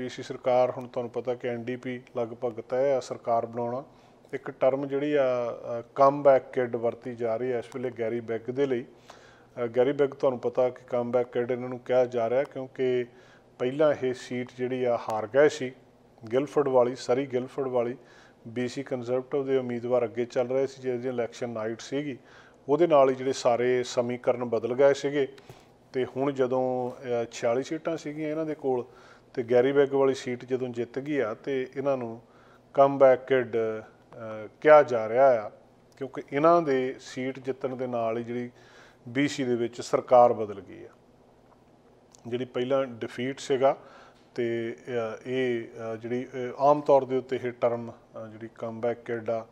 BC ਸਰਕਾਰ ਹੁਣ ਤੁਹਾਨੂੰ ਪਤਾ ਕਿ ਐਨਡੀਪੀ ਲਗਭਗ ਤੈ ਆ ਸਰਕਾਰ ਬਣਾਉਣਾ ਇੱਕ ਟਰਮ ਜਿਹੜੀ ਆ ਕਮਬੈਕ ਕਿਡ ਵਰਤੀ ਜਾ ਰਹੀ ਹੈ ਇਸ ਵੇਲੇ ਗੈਰੀ ਬੈਗ ਦੇ ਲਈ ਗੈਰੀ ਬੈਗ ਤੁਹਾਨੂੰ ਪਤਾ ਕਿ ਕਮਬੈਕ ਕਿਡ ਇਹਨਾਂ ਨੂੰ ਕਿਹਾ ਜਾ ਰਿਹਾ ਕਿਉਂਕਿ ਪਹਿਲਾਂ ਇਹ ਸੀਟ ਜਿਹੜੀ ਆ ਹਾਰ ਗਏ ਸੀ ਗਿਲਫਰਡ ਵਾਲੀ ਸਰੀ ਗਿਲਫਰਡ ਵਾਲੀ ਬੀਸੀ ਕੰਜ਼ਰਵੇਟਿਵ ਦੇ ਉਮੀਦਵਾਰ ਅੱਗੇ ਚੱਲ ਰਹੇ ਸੀ ਜਿਹੜੀ ਇਲੈਕਸ਼ਨ ਨਾਈਟ ਸੀਗੀ ਉਹਦੇ ਨਾਲ ਹੀ ਜਿਹੜੇ ਸਾਰੇ ਸਮੀਕਰਨ ਬਦਲ ਗਏ ਸੀਗੇ ਤੇ ਹੁਣ ਜਦੋਂ 46 ਸੀਟਾਂ ਸੀਗੀਆਂ ਇਹਨਾਂ ਦੇ ਕੋਲ ਤੇ ਗੈਰੀ ਬੈਗ ਵਾਲੀ ਸੀਟ ਜਦੋਂ ਜਿੱਤ ਗਈ ਆ ਤੇ ਇਹਨਾਂ ਨੂੰ ਕਮਬੈਕ ਕਿਡ ਕਿਹਾ ਜਾ ਰਿਹਾ ਆ ਕਿਉਂਕਿ ਇਹਨਾਂ ਦੇ ਸੀਟ ਜਿੱਤਣ ਦੇ ਨਾਲ ਹੀ ਜਿਹੜੀ BC ਦੇ ਵਿੱਚ ਸਰਕਾਰ ਬਦਲ ਗਈ ਆ ਜਿਹੜੀ ਪਹਿਲਾਂ ਡਿਫੀਟ ਸੀਗਾ ਤੇ ਇਹ ਜਿਹੜੀ ਆਮ ਤੌਰ ਦੇ ਉੱਤੇ ਇਹ ਟਰਮ ਜਿਹੜੀ ਕਮਬੈਕ ਕਿਡ ਆ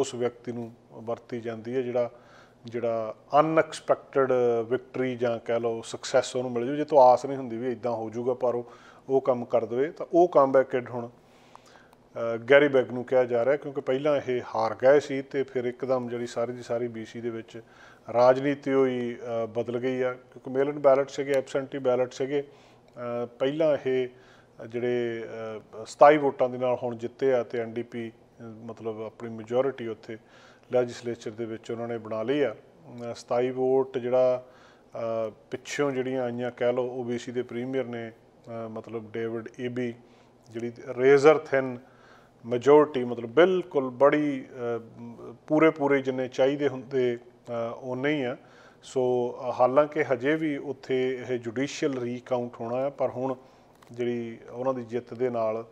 ਉਸ ਵਿਅਕਤੀ ਨੂੰ ਵਰਤੀ ਜਾਂਦੀ ਹੈ ਜਿਹੜਾ ਜਿਹੜਾ ਅਨਐਕਸਪੈਕਟਡ ਵਿਕਟਰੀ ਜਾਂ ਕਹਿ ਲਓ ਸਕਸੈਸ ਉਹਨੂੰ ਮਿਲ ਜੂ ਜੇ ਤੋਂ ਆਸ ਨਹੀਂ ਹੁੰਦੀ ਵੀ ਇਦਾਂ ਹੋ ਜਾਊਗਾ ਪਰ ਉਹ ਉਹ ਕੰਮ ਕਰ ਦਵੇ ਤਾਂ ਉਹ ਕਮਬੈਕ ਕਿਡ ਹੁਣ ਗੈਰੀ ਬੈਗ ਨੂੰ ਕਿਹਾ ਜਾ ਰਿਹਾ ਕਿਉਂਕਿ ਪਹਿਲਾਂ ਇਹ ਹਾਰ ਗਏ ਸੀ ਤੇ ਫਿਰ ਇੱਕਦਮ ਜਿਹੜੀ ਸਾਰੀ ਦੀ ਸਾਰੀ ਬੀਸੀ ਦੇ ਵਿੱਚ ਰਾਜਨੀਤੀ ਹੋਈ ਬਦਲ ਗਈ ਆ ਕਿਉਂਕਿ ਮੇਲ ਇਨ ਬੈਲਟ ਸੀਗੇ ਐਬਸੈਂਟੀ ਬੈਲਟ ਸੀਗੇ ਪਹਿਲਾਂ ਇਹ ਜਿਹੜੇ 27 ਵੋਟਾਂ ਦੇ ਨਾਲ ਹੁਣ ਜਿੱਤੇ ਆ ਤੇ ਐਨਡੀਪੀ ਮਤਲਬ ਆਪਣੀ ਮੈਜੋਰਿਟੀ ਉੱਥੇ ਲੈਜਿਸਲੇਚਰ ਦੇ ਵਿੱਚ ਉਹਨਾਂ ਨੇ ਬਣਾ ਲਈ ਆ 27 ਵੋਟ ਜਿਹੜਾ ਪਿੱਛੋਂ ਜਿਹੜੀਆਂ ਆਈਆਂ ਕਹਿ ਲਓ ਓਬੀਸੀ ਦੇ ਪ੍ਰੀਮੀਅਰ ਨੇ ਮਤਲਬ ਡੇਵਿਡ ਏਬੀ ਜਿਹੜੀ ਰੇਜ਼ਰ ਥਿਨ ਮੈਜੋਰਟੀ ਮਤਲਬ ਬਿਲਕੁਲ ਬੜੀ ਪੂਰੇ ਪੂਰੇ ਜਿੰਨੇ ਚਾਹੀਦੇ ਹੁੰਦੇ ਉਨੇ ਹੀ ਆ ਸੋ ਹਾਲਾਂਕਿ ਹਜੇ ਵੀ ਉੱਥੇ ਇਹ ਜੁਡੀਸ਼ੀਅਲ ਰੀਕਾਊਂਟ ਹੋਣਾ ਹੈ ਪਰ ਹੁਣ ਜਿਹੜੀ ਉਹਨਾਂ ਦੀ ਜਿੱਤ ਦੇ ਨਾਲ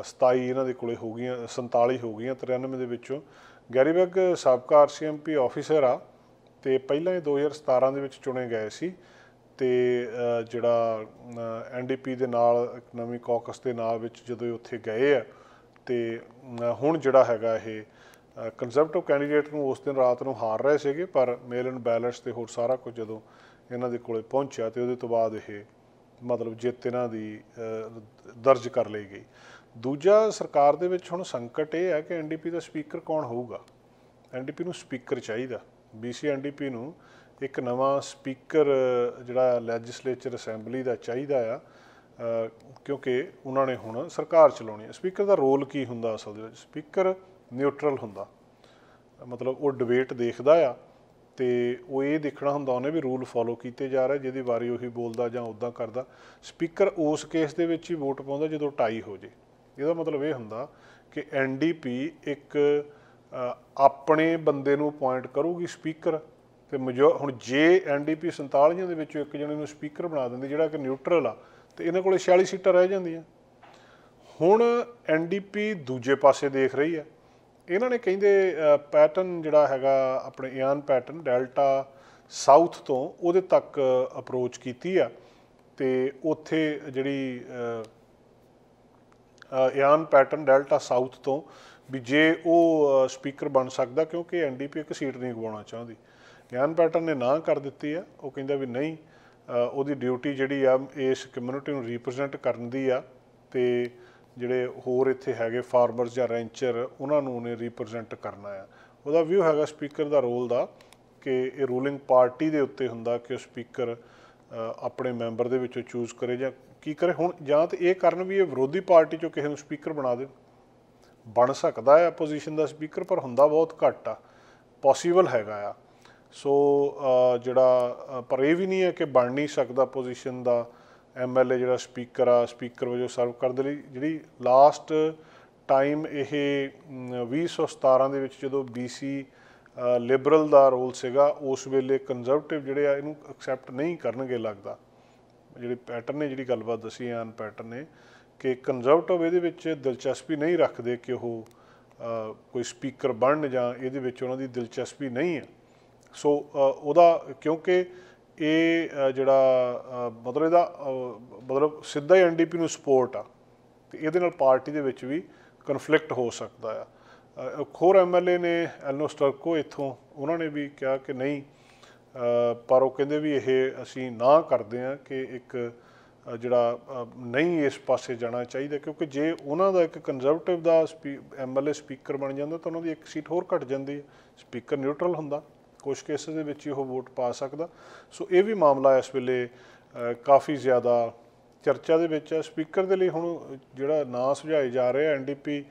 27 ਇਹਨਾਂ ਦੇ ਕੋਲੇ ਹੋ ਗਈਆਂ 47 ਹੋ ਗਈਆਂ 93 ਦੇ ਵਿੱਚੋਂ ਗਰੀਬਕ ਸਾਬਕਾ ਆਰਸੀਐਮਪੀ ਆਫੀਸਰ ਆ ਤੇ ਪਹਿਲਾਂ ਹੀ 2017 ਦੇ ਵਿੱਚ ਚੁਣੇ ਗਏ ਸੀ ਤੇ ਜਿਹੜਾ ਐਨਡੀਪੀ ਦੇ ਨਾਲ ਇੱਕ ਨਵੀਂ ਕੌਕਸ ਦੇ ਨਾਲ ਵਿੱਚ ਜਦੋਂ ਇਹ ਉੱਥੇ ਗਏ ਆ ਤੇ ਹੁਣ ਜਿਹੜਾ ਹੈਗਾ ਇਹ ਕੰਜ਼ਰਵੇਟਿਵ ਕੈਂਡੀਡੇਟ ਨੂੰ ਉਸ ਦਿਨ ਰਾਤ ਨੂੰ ਹਾਰ ਰਹੇ ਸੀਗੇ ਪਰ ਮੇਲ ਐਂਡ ਬੈਲੈਂਸ ਤੇ ਹੋਰ ਸਾਰਾ ਕੁਝ ਜਦੋਂ ਇਹਨਾਂ ਦੇ ਕੋਲੇ ਪਹੁੰਚਿਆ ਤੇ ਉਹਦੇ ਤੋਂ ਬਾਅਦ ਇਹ ਮਤਲਬ ਜਿੱਤ ਇਹਨਾਂ ਦੀ ਦਰਜ ਕਰ ਲਈ ਗਈ ਦੂਜਾ ਸਰਕਾਰ ਦੇ ਵਿੱਚ ਹੁਣ ਸੰਕਟ ਇਹ ਹੈ ਕਿ ਐਨਡੀਪੀ ਦਾ ਸਪੀਕਰ ਕੌਣ ਹੋਊਗਾ ਐਨਡੀਪੀ ਨੂੰ ਸਪੀਕਰ ਚਾਹੀਦਾ ਬੀਸੀ ਐਨਡੀਪੀ ਨੂੰ ਇੱਕ ਨਵਾਂ ਸਪੀਕਰ ਜਿਹੜਾ ਲੈਜਿਸਲੇਚਰ ਅਸੈਂਬਲੀ ਦਾ ਚਾਹੀਦਾ ਆ ਕਿਉਂਕਿ ਉਹਨਾਂ ਨੇ ਹੁਣ ਸਰਕਾਰ ਚਲਾਉਣੀ ਹੈ ਸਪੀਕਰ ਦਾ ਰੋਲ ਕੀ ਹੁੰਦਾ ਅਸਲ ਦੇ ਵਿੱਚ ਸਪੀਕਰ ਨਿਊਟਰਲ ਹੁੰਦਾ ਮਤਲਬ ਉਹ ਡਿਬੇਟ ਦੇਖਦਾ ਆ ਤੇ ਉਹ ਇਹ ਦੇਖਣਾ ਹੁੰਦਾ ਉਹਨੇ ਵੀ ਰੂਲ ਫਾਲੋ ਕੀਤੇ ਜਾ ਰਹੇ ਜਿਹਦੀ ਵਾਰੀ ਉਹੀ ਬੋਲਦਾ ਜਾਂ ਉਦਾਂ ਕਰਦਾ ਸਪੀਕਰ ਉਸ ਕੇਸ ਦੇ ਵਿੱਚ ਹੀ ਵੋਟ ਪਾਉਂਦਾ ਜਦੋਂ ਟਾਈ ਹੋ ਜੇ ਇਹਦਾ ਮਤਲਬ ਇਹ ਹੁੰਦਾ ਕਿ ਐਨਡੀਪੀ ਇੱਕ ਆਪਣੇ ਬੰਦੇ ਨੂੰ ਅਪਾਇੰਟ ਕਰੂਗੀ ਸਪੀਕਰ ਤੇ ਹੁਣ ਜੇ ਐਨਡੀਪੀ 47 ਦੇ ਵਿੱਚੋਂ ਇੱਕ ਜਣੇ ਨੂੰ ਸਪੀਕਰ ਬਣਾ ਦਿੰਦੇ ਜਿਹੜਾ ਕਿ ਨਿਊਟਰਲ ਆ ਤੇ ਇਹਨਾਂ ਕੋਲੇ 46 ਸੀਟਾਂ ਰਹਿ ਜਾਂਦੀਆਂ ਹੁਣ ਐਨਡੀਪੀ ਦੂਜੇ ਪਾਸੇ ਦੇਖ ਰਹੀ ਹੈ ਇਹਨਾਂ ਨੇ ਕਹਿੰਦੇ ਪੈਟਰਨ ਜਿਹੜਾ ਹੈਗਾ ਆਪਣੇ ਇਆਨ ਪੈਟਰਨ ਡੈਲਟਾ ਸਾਊਥ ਤੋਂ ਉਹਦੇ ਤੱਕ ਅਪਰੋਚ ਕੀਤੀ ਆ ਤੇ ਉੱਥੇ ਜਿਹੜੀ ਇਆਨ ਪੈਟਰਨ ਡੈਲਟਾ ਸਾਊਥ ਤੋਂ ਵੀ ਜੇ ਉਹ ਸਪੀਕਰ ਬਣ ਸਕਦਾ ਕਿਉਂਕਿ ਐਨਡੀਪੀ ਇੱਕ ਸੀਟ ਨਹੀਂ ਗਵਾਉਣਾ ਚਾਹੁੰਦੀ ਇਆਨ ਪੈਟਰਨ ਨੇ ਨਾ ਕਰ ਦਿੱਤੀ ਆ ਉਹ ਕਹਿੰਦਾ ਵੀ ਨਹੀਂ ਉਹਦੀ ਡਿਊਟੀ ਜਿਹੜੀ ਆ ਇਸ ਕਮਿਊਨਿਟੀ ਨੂੰ ਰਿਪਰੈਜ਼ੈਂਟ ਕਰਨ ਦੀ ਆ ਤੇ ਜਿਹੜੇ ਹੋਰ ਇੱਥੇ ਹੈਗੇ ਫਾਰਮਰਸ ਜਾਂ ਰੈਂਚਰ ਉਹਨਾਂ ਨੂੰ ਉਹਨੇ ਰਿਪਰੈਜ਼ੈਂਟ ਕਰਨਾ ਆ ਉਹਦਾ ਵਿਊ ਹੈਗਾ ਸਪੀਕਰ ਦਾ ਰੋਲ ਦਾ ਕਿ ਇਹ ਰੂਲਿੰਗ ਪਾਰਟੀ ਦੇ ਉੱਤੇ ਹੁੰਦਾ ਕਿ ਸਪੀਕਰ ਆਪਣੇ ਮੈਂਬਰ ਦੇ ਵਿੱਚੋਂ ਚੂਜ਼ ਕਰੇ ਜਾਂ ਕੀ ਕਰੇ ਹੁਣ ਜਾਂ ਤੇ ਇਹ ਕਰਨ ਵੀ ਇਹ ਵਿਰੋਧੀ ਪਾਰਟੀ ਚੋਂ ਕਿਸੇ ਨੂੰ ਸਪੀਕਰ ਬਣਾ ਦੇਣ ਬਣ ਸਕਦਾ ਹੈ ਆਪੋਜੀਸ਼ਨ ਦਾ ਸਪੀਕਰ ਪਰ ਹੁੰਦਾ ਬਹੁਤ ਘੱਟ ਆ ਪੋਸੀਬਲ ਹੈਗਾ ਆ ਸੋ ਜਿਹੜਾ ਪਰ ਇਹ ਵੀ ਨਹੀਂ ਹੈ ਕਿ ਬਣ ਨਹੀਂ ਸਕਦਾ ਪੋਜੀਸ਼ਨ ਦਾ ਐਮਐਲਏ ਜਿਹੜਾ ਸਪੀਕਰ ਆ ਸਪੀਕਰ ਵਜੋਂ ਸਰਵ ਕਰਨ ਦੇ ਲਈ ਜਿਹੜੀ ਲਾਸਟ ਟਾਈਮ ਇਹ 2017 ਦੇ ਵਿੱਚ ਜਦੋਂ ਬੀਸੀ ਲਿਬਰਲ ਦਾ ਰੋਲ ਸੀਗਾ ਉਸ ਵੇਲੇ ਕੰਜ਼ਰਵੇਟਿਵ ਜਿਹੜੇ ਆ ਇਹਨੂੰ ਐਕਸੈਪਟ ਨਹੀਂ ਕਰਨਗੇ ਲੱਗਦਾ ਜਿਹੜੇ ਪੈਟਰਨ ਨੇ ਜਿਹੜੀ ਗੱਲਬਾਤ ਦੱਸੀ ਆਨ ਪੈਟਰਨ ਨੇ ਕਿ ਕੰਜ਼ਰਵਟਿਵ ਇਹਦੇ ਵਿੱਚ ਦਿਲਚਸਪੀ ਨਹੀਂ ਰੱਖਦੇ ਕਿ ਉਹ ਕੋਈ ਸਪੀਕਰ ਬਣਨ ਜਾਂ ਇਹਦੇ ਵਿੱਚ ਉਹਨਾਂ ਦੀ ਦਿਲਚਸਪੀ ਨਹੀਂ ਹੈ ਸੋ ਉਹਦਾ ਕਿਉਂਕਿ ਇਹ ਜਿਹੜਾ ਮਤਲਬ ਇਹਦਾ ਮਤਲਬ ਸਿੱਧਾ ਹੀ ਐਨਡੀਪੀ ਨੂੰ ਸਪੋਰਟ ਆ ਤੇ ਇਹਦੇ ਨਾਲ ਪਾਰਟੀ ਦੇ ਵਿੱਚ ਵੀ ਕਨਫਲਿਕਟ ਹੋ ਸਕਦਾ ਆ ਖੋਰ ਐਮਐਲਏ ਨੇ ਐਲਨੋ ਸਟਰਕੋ ਇਥੋਂ ਉਹਨਾਂ ਨੇ ਵੀ ਕਿਹਾ ਕਿ ਨਹੀਂ ਪਰ ਉਹ ਕਹਿੰਦੇ ਵੀ ਇਹ ਅਸੀਂ ਨਾ ਕਰਦੇ ਆ ਕਿ ਇੱਕ ਜਿਹੜਾ ਨਹੀਂ ਇਸ ਪਾਸੇ ਜਾਣਾ ਚਾਹੀਦਾ ਕਿਉਂਕਿ ਜੇ ਉਹਨਾਂ ਦਾ ਇੱਕ ਕੰਜ਼ਰਵੇਟਿਵ ਦਾ ਐਮਐਲਏ ਸਪੀਕਰ ਬਣ ਜਾਂਦਾ ਤਾਂ ਉਹਨਾਂ ਦੀ ਇੱਕ ਸੀਟ ਹੋਰ ਘਟ ਜਾਂਦੀ ਹੈ ਸਪੀਕਰ ਨਿਊਟਰਲ ਹੁੰਦਾ ਕੁਝ ਕੇਸਸ ਦੇ ਵਿੱਚ ਹੀ ਉਹ ਵੋਟ ਪਾ ਸਕਦਾ ਸੋ ਇਹ ਵੀ ਮਾਮਲਾ ਇਸ ਵੇਲੇ ਕਾਫੀ ਜ਼ਿਆਦਾ ਚਰਚਾ ਦੇ ਵਿੱਚ ਹੈ ਸਪੀਕਰ ਦੇ ਲਈ ਹੁਣ ਜਿਹੜਾ ਨਾਂ ਸੁਝਾਏ ਜਾ ਰਿਹਾ ਐਨਡੀਪੀ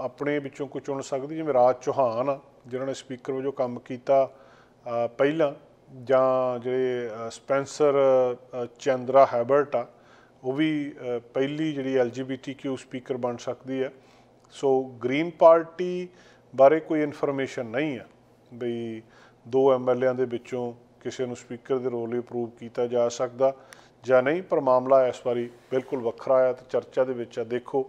ਆਪਣੇ ਵਿੱਚੋਂ ਕੋਈ ਚੁਣ ਸਕਦੀ ਜਿਵੇਂ ਰਾਜ ਚੌਹਾਨ ਜਿਨ੍ਹਾਂ ਨੇ ਸਪੀਕਰ ਵਜੋਂ ਕੰਮ ਕੀਤਾ ਪਹਿਲਾਂ ਜਾਂ ਜਿਹੜੇ ਸਪੈਂਸਰ ਚੰਦਰਾ ਹੈਬਰਟ ਆ ਉਹ ਵੀ ਪਹਿਲੀ ਜਿਹੜੀ ਐਲਜੀਬੀਟੀਕਿਊ ਸਪੀਕਰ ਬਣ ਸਕਦੀ ਹੈ ਸੋ ਗ੍ਰੀਨ ਪਾਰਟੀ ਬਾਰੇ ਕੋਈ ਇਨਫੋਰਮੇਸ਼ਨ ਨਹੀਂ ਹੈ ਬਈ ਦੋ ਐਮਐਲਏਆਂ ਦੇ ਵਿੱਚੋਂ ਕਿਸੇ ਨੂੰ ਸਪੀਕਰ ਦੇ ਰੋਲ ਲਈ ਅਪਰੂਵ ਕੀਤਾ ਜਾ ਸਕਦਾ ਜਾਂ ਨਹੀਂ ਪਰ ਮਾਮਲਾ ਇਸ ਵਾਰੀ ਬਿਲਕੁਲ ਵੱਖਰਾ ਆ ਤੇ ਚਰਚਾ ਦੇ ਵਿੱਚ ਆ ਦੇਖੋ